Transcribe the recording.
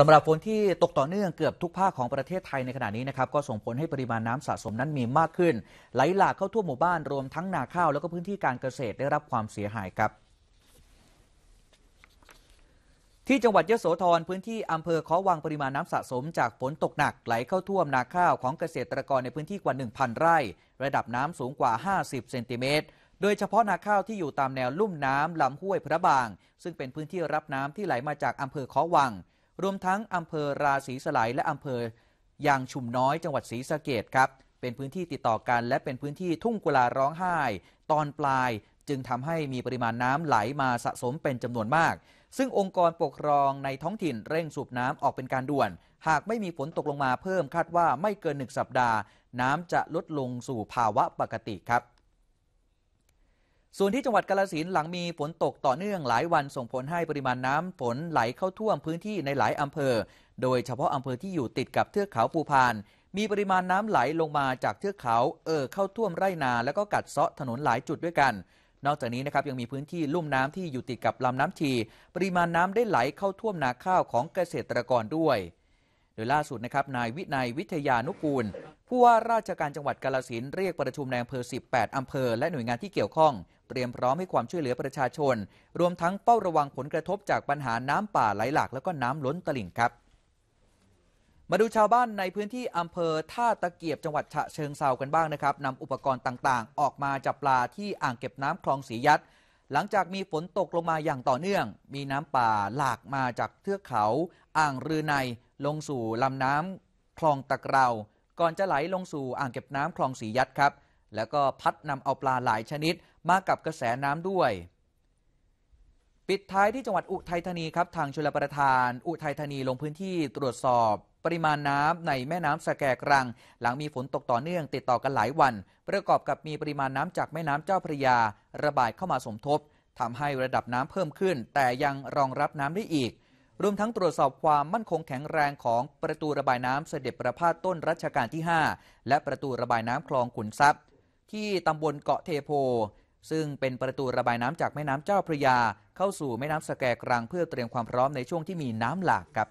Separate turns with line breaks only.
สำหรับฝนที่ตกต่อเนื่องเกือบทุกภาคของประเทศไทยในขณะนี้นะครับก็ส่งผลให้ปริมาณน้ำสะสมนั้นมีมากขึ้น ไหลหลากเข้าทั่วหมู่บ้านรวมทั้งนาข้าวแล้วก็พื้นที่การเกษตรได้รับความเสียหายครับ ที่จังหวัดยโสธรพื้นที่อำเภอขอวางปริมาณน้ำสะสมจากฝนตกหนักไหลเข้าท่วมนาข้าวของเกษตรกรในพื้นที่กว่า 1,000 ไร่ ระดับน้ำสูงกว่า50เซนติเมตรโดยเฉพาะนาข้าวที่อยู่ตามแนวลุ่มน้ำลำห้วยพระบาง ซึ่งเป็นพื้นที่รับน้ำที่ไหลมาจากอำเภอขอวังรวมทั้งอำเภอราศีสลายและอำเภอยางชุมน้อยจังหวัดศรีสะเกดครับ เป็นพื้นที่ติดต่อกัน และเป็นพื้นที่ทุ่งกุลาร้องไห้ ตอนปลายจึงทำให้มีปริมาณน้ำไหลมาสะสมเป็นจำนวนมาก ซึ่งองค์กรปกครองในท้องถิ่นเร่งสูบน้ำออกเป็นการด่วน หากไม่มีฝนตกลงมาเพิ่มคาดว่าไม่เกินหนึ่งสัปดาห์ น้ำจะลดลงสู่ภาวะปกติครับส่วนที่จังหวัดกาลสินหลังมีฝนตกต่อเนื่องหลายวันส่งผลให้ปริมาณน้ำฝนไหลเข้าท่วมพื้นที่ในหลายอำเภอ โดยเฉพาะอำเภอที่อยู่ติดกับเทือกเขาภูพาน มีปริมาณน้ำไหลลงมาจากเทือกเขาเอ่อเข้าท่วมไร่นาแล้วก็กัดเซาะถนนหลายจุดด้วยกัน นอกจากนี้นะครับยังมีพื้นที่ลุ่มน้ำที่อยู่ติดกับลำน้ำชีปริมาณน้ำได้ไหลเข้าท่วมนาข้าวของเกษตรกรด้วยดยล่าสุดนะครับ นายวินัยวิทยานุกูล ผู้ว่าราชการจังหวัดกาลสิน เรียกประชุมในอำเภอ18 อำเภอและหน่วยงานที่เกี่ยวข้องเตรียมพร้อมให้ความช่วยเหลือประชาชน รวมทั้งเป้าระวังผลกระทบจากปัญหาน้ำป่าไหลหลาก และก็น้ำล้นตลิ่งครับ มาดูชาวบ้านในพื้นที่อำเภอท่าตะเกียบจังหวัดฉะเชิงเซากันบ้างนะครับนำอุปกรณ์ต่างๆ ออกมาจับปลาที่อ่างเก็บน้ำคลองสียัดหลังจากมีฝนตกลงมาอย่างต่อเนื่อง มีน้ำป่าหลากมาจากเทือกเขาอ่างรือในลงสู่ลำน้ำคลองตะเกราก่อนจะไหลลงสู่อ่างเก็บน้ำคลองสียัดครับ แล้วก็พัดนำเอาปลาหลายชนิดมากับกระแสน้ำด้วยปิดท้ายที่จังหวัดอุทัยธานีครับ ทางชลประทาน อุทัยธานีลงพื้นที่ตรวจสอบ ปริมาณน้ำในแม่น้ำสะแกกรัง หลังมีฝนตกต่อเนื่องติดต่อกันหลายวัน ประกอบกับมีปริมาณน้ำจากแม่น้ำเจ้าพระยา ระบายเข้ามาสมทบ ทำให้ระดับน้ำเพิ่มขึ้นแต่ยังรองรับน้ำได้อีกรวมทั้งตรวจสอบความมั่นคงแข็งแรงของประตูระบายน้ำเสด็จประพาสต้นรัชกาลที่ 5 และประตูระบายน้ำคลองขุนทรัพย์ ที่ตำบลเกาะเทโพซึ่งเป็นประตูระบายน้ำจากแม่น้ำเจ้าพระยา เข้าสู่แม่น้ำสแกกรังเพื่อเตรียมความพร้อมในช่วงที่มีน้ำหลากครับ